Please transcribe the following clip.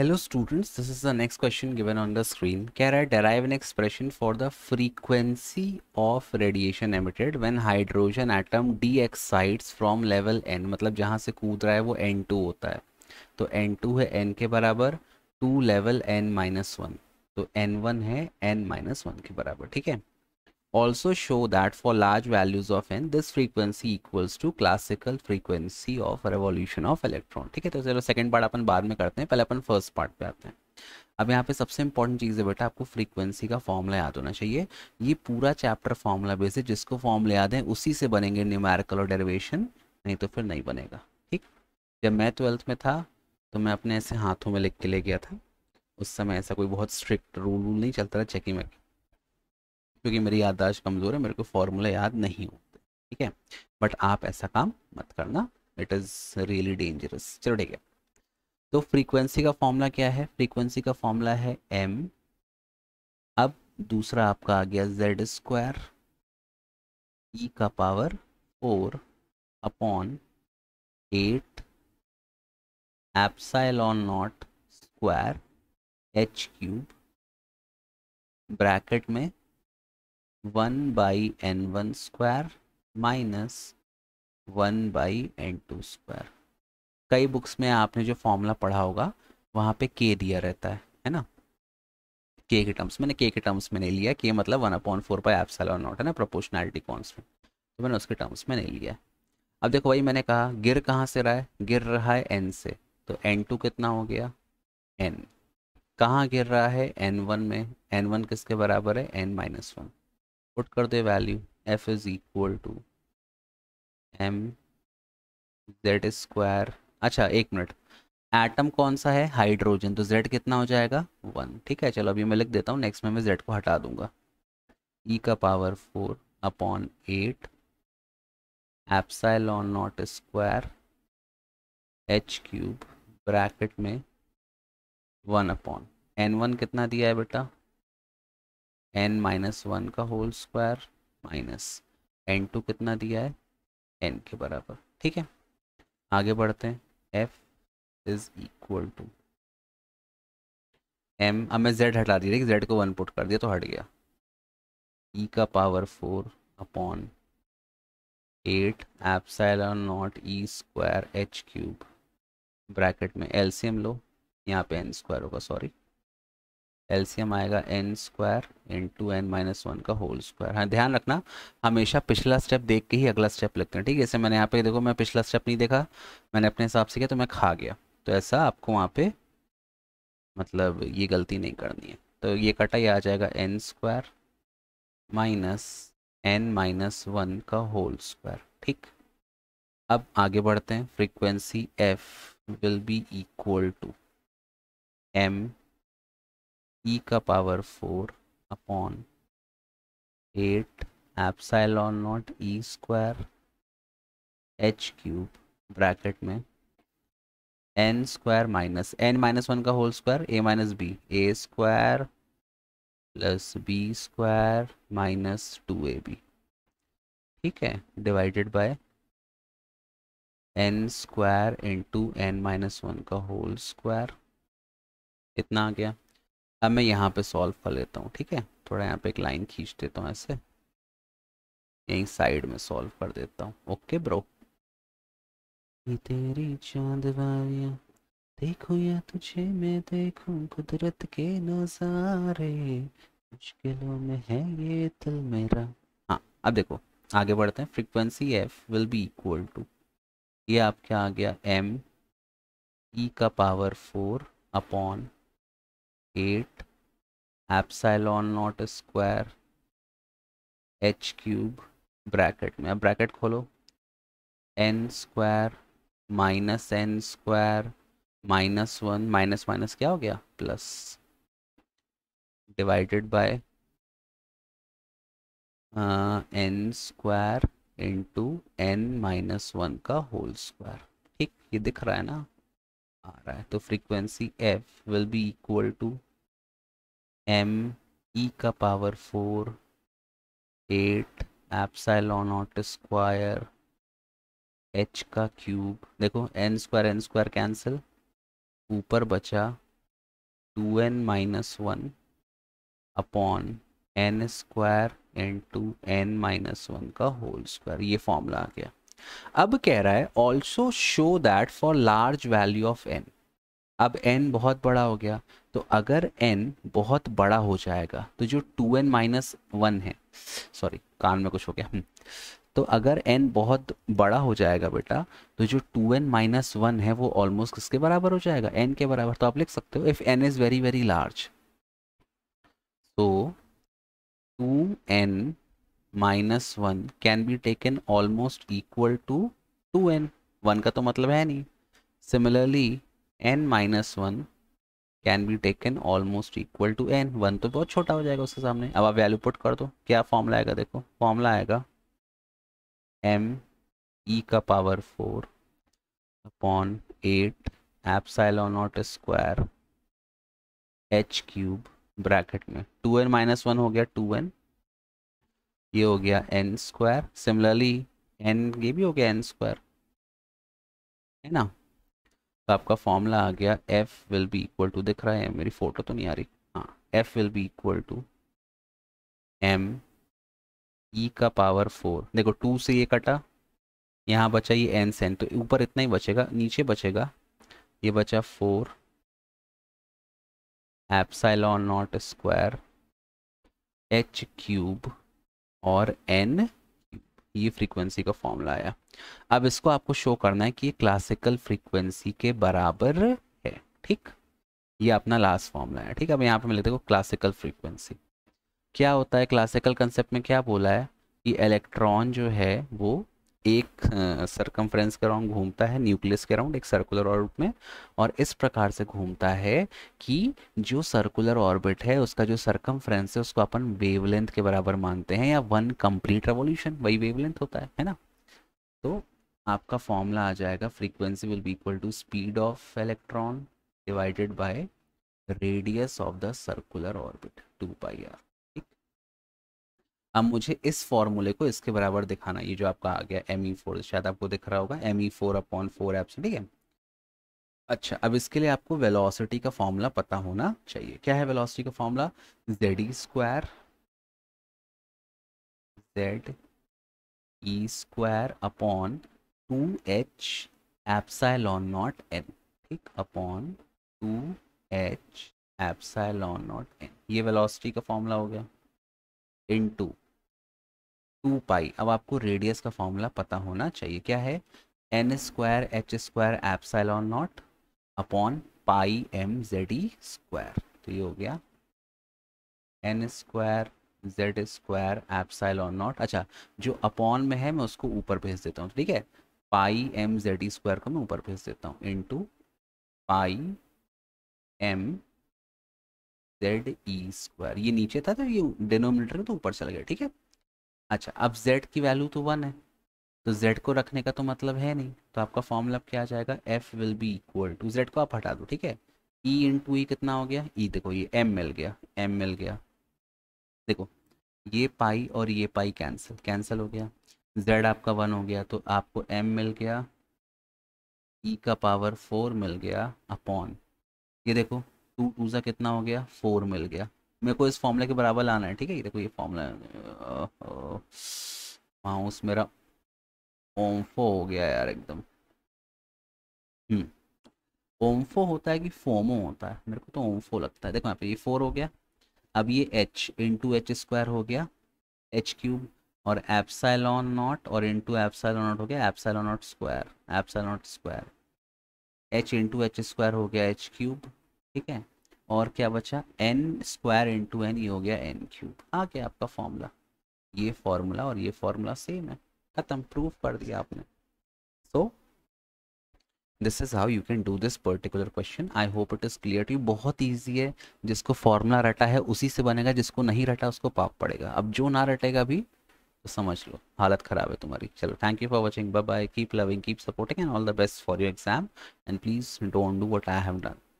Hello students, this is the next question given on the screen. Can I derive an expression for the frequency of radiation emitted when hydrogen atom de excites from level n? मतलब जहाँ से कूद रहा है वो n2 होता है तो n2 है n के बराबर 2 लेवल n माइनस वन तो n1 है n माइनस वन के बराबर ठीक है also show that for large values of n this frequency equals to classical frequency of revolution of electron ठीक है तो चलो सेकंड पार्ट अपन बाद में करते हैं पहले अपन फर्स्ट पार्ट पे आते हैं अब यहाँ पे सबसे इंपॉर्टेंट चीज़ है बेटा आपको फ्रीक्वेंसी का फॉर्मूला याद होना चाहिए ये पूरा चैप्टर फॉर्मूला बेस है जिसको फॉर्मूला याद है उसी से बनेंगे न्यूमेरिकल और डेरिवेशन नहीं तो फिर नहीं बनेगा ठीक जब मैं ट्वेल्थ में था तो मैं अपने ऐसे हाथों में लिख के ले गया था उस समय ऐसा कोई बहुत स्ट्रिक्ट रूल वूल नहीं चलता था चेकिंग में क्योंकि मेरी याददाश्त कमज़ोर है मेरे को फॉर्मूला याद नहीं होते ठीक है बट आप ऐसा काम मत करना इट इज़ रियली डेंजरस चलो ठीक है तो फ्रीक्वेंसी का फॉर्मूला क्या है फ्रीक्वेंसी का फॉर्मूला है एम अब दूसरा आपका आ गया जेड स्क्वायर ई का power four upon eight epsilon not square H cube bracket में one by N one square minus one by N two square कई बुक्स में आपने जो फॉर्मूला पढ़ा होगा वहाँ पे के दिया रहता है है ना के के टर्म्स मैंने के के टर्म्स में नहीं लिया के मतलब one upon four by epsilon not है ना प्रोपोर्शनैलिटी कॉन्स्टेंट तो मैंने उसके टर्म्स में नहीं लिया अब देखो वही मैंने कहा गिर कहाँ से रहा है गिर रहा है एन से तो एन टू कितना हो गया एन कहाँ गिर रहा है एन वन में एन वन किसके बराबर है एन माइनस वन पुट कर दे value F is equal to M Z square अच्छा एक मिनट एटम कौन सा है हाइड्रोजन तो जेड कितना हो जाएगा वन ठीक है चलो अभी मैं लिख देता हूँ नेक्स्ट में मैं जेड को हटा दूंगा ई e का power four upon eight epsilon not square H cube bracket में वन अपॉन एन वन कितना दिया है बेटा एन माइनस वन का whole square minus N two कितना दिया है एन के बराबर ठीक है आगे बढ़ते हैं F is equal to M अब मैं जेड हटा दिया जेड को वन पुट कर दिया तो हट गया ई e का power four upon eight epsilon naught E square H cube bracket में एलसीएम लो यहाँ पे एन स्क्वायर होगा सॉरी एलसीएम आएगा N square into N minus one का होल स्क्वायर हाँ ध्यान रखना हमेशा पिछला स्टेप देख के ही अगला स्टेप लगते हैं ठीक है जैसे मैंने यहाँ पे देखो मैं पिछला स्टेप नहीं देखा मैंने अपने हिसाब से किया तो मैं खा गया तो ऐसा आपको वहाँ पे मतलब ये गलती नहीं करनी है तो ये कटा आ जाएगा N square minus N minus one का होल स्क्वायर ठीक अब आगे बढ़ते हैं frequency F will be equal to M E e का power four upon eight epsilon naught E square H cube bracket में N square minus N minus one का whole square A minus B A square plus B square minus two A B ठीक है divided by N square into N minus one का whole square इतना आ गया अब मैं यहाँ पे सॉल्व कर लेता हूँ ठीक है थोड़ा यहाँ पे एक लाइन खींच देता हूँ ऐसे यहीं साइड में सॉल्व कर देता हूँ ओके ब्रो तेरी चांद देखो या तुझे मैं देखूं कुदरत के नजारे मुश्किलों में है ये दिल मेरा हाँ अब देखो आगे बढ़ते हैं frequency F will be equal to ये आपके आ गया एम ई का power four upon eight epsilon not square H cube bracket में अब ब्रैकेट खोलो N square minus N square minus one minus minus क्या हो गया plus divided by N square into N minus one का whole square ठीक ये दिख रहा है ना आ रहा है तो frequency F will be equal to M E का power four eight epsilon naught square H का क्यूब देखो N square N square cancel ऊपर बचा two N minus one upon N square N two N minus one का whole square ये formula आ गया अब कह रहा है also show that for large value of N अब एन बहुत बड़ा हो गया तो अगर एन बहुत बड़ा हो जाएगा तो जो टू एन माइनस वन है सॉरी कान में कुछ हो गया हम्म, तो अगर एन बहुत बड़ा हो जाएगा बेटा तो जो टू एन माइनस वन है वो ऑलमोस्ट किसके बराबर हो जाएगा एन के बराबर तो आप लिख सकते हो if N is very very large तो two N minus one can be taken almost equal to two N one का तो मतलब है नहीं similarly N minus one can be taken almost equal to N one तो बहुत छोटा हो जाएगा उसके सामने अब आप वैल्यू पुट कर दो क्या फॉर्मूला आएगा देखो फॉर्मूला आएगा एम ई e का power four upon eight epsilon naught square H cube bracket में टू एन माइनस वन हो गया टू एन ये हो गया एन स्क्वायर सिमिलरली एन ये भी हो गया एन स्क्वायर है ना तो आपका फॉर्मूला आ गया F will be equal to दिख रहा है मेरी फोटो तो नहीं आ रही हाँ F will be equal to M E का पावर फोर देखो टू से ये कटा यहाँ बचा ये एन सेन तो ऊपर इतना ही बचेगा नीचे बचेगा ये बचा four epsilon not square H cube और एन ये फ्रीक्वेंसी का फॉर्मूला आया अब इसको आपको शो करना है कि ये क्लासिकल फ्रीक्वेंसी के बराबर है ठीक ये अपना लास्ट फॉर्मूला है ठीक अब यहाँ पे मैं लिख देखो क्लासिकल फ्रीक्वेंसी क्या होता है क्लासिकल कंसेप्ट में क्या बोला है कि इलेक्ट्रॉन जो है वो एक सरकमफ्रेंस के अराउंड घूमता है न्यूक्लियस के अराउंड एक सर्कुलर ऑर्बिट में और इस प्रकार से घूमता है कि जो सर्कुलर ऑर्बिट है उसका जो सरकमफ्रेंस है उसको अपन वेवलेंथ के बराबर मानते हैं या वन कंप्लीट रेवोल्यूशन वही वेवलेंथ होता है है ना तो आपका फॉर्मूला आ जाएगा frequency will be equal to speed of electron divided by radius of the circular orbit two pi R अब मुझे इस फॉर्मूले को इसके बराबर दिखाना ये जो आपका आ गया एम ई फोर शायद आपको दिख रहा होगा M E four upon four epsilon ठीक है अच्छा अब इसके लिए आपको वेलोसिटी का फॉर्मूला पता होना चाहिए क्या है वेलोसिटी का formula Z E square Z E square upon two H epsilon naught N ठीक upon two H epsilon naught N ये वेलोसिटी का फॉर्मूला हो गया इन टू टू पाई अब आपको रेडियस का फॉर्मूला पता होना चाहिए क्या है N square H square epsilon naught upon pi M Z E square तो ये हो गया N square Z square epsilon naught अच्छा जो अपॉन में है मैं उसको ऊपर भेज देता हूँ ठीक है pi M Z E square को मैं ऊपर भेज देता हूँ two pi M Z E square ये नीचे था तो ये डिनोमिनेटर तो ऊपर चला गया ठीक है अच्छा अब z की वैल्यू तो वन है तो z को रखने का तो मतलब है नहीं तो आपका फॉर्मूला क्या आ जाएगा f will be equal to z को आप हटा दो ठीक है e टू ई e कितना हो गया e देखो ये m मिल गया m मिल गया देखो ये पाई और ये पाई कैंसिल कैंसिल हो गया z आपका वन हो गया तो आपको m मिल गया e का पावर फोर मिल गया अपॉन ये देखो टू टू सा कितना हो गया फोर मिल गया मेरे को इस फॉर्मूले के बराबर लाना है ठीक है देखो ये फॉर्मूला माउस मेरा ओम्फो हो गया यार एकदम ओम्फो हम्म, होता है कि फोमो होता है मेरे को तो ओम्फो लगता है देखो यहाँ पे ये फोर हो गया अब ये H into H square हो गया एच क्यूब और एप्साइलॉन नॉट और इन टू एप्साइलॉन नॉट हो गया epsilon not square epsilon not square H two H square हो गया एच क्यूब ठीक है और क्या बचा एन स्क्वायर इंटू एन ये हो गया एन क्यूब आ गया आपका फॉर्मूला ये फॉर्मूला और ये फॉर्मूला सेम है खत्म प्रूफ कर दिया आपने so this is how you can do this particular question I hope it is clear to you बहुत ईजी है जिसको फॉर्मूला रटा है उसी से बनेगा जिसको नहीं रटा उसको पाप पड़ेगा अब जो ना रटेगा भी तो समझ लो हालत खराब है तुम्हारी चलो thank you for watching bye bye keep loving keep supporting and all the best for your exam and please don't do what I have done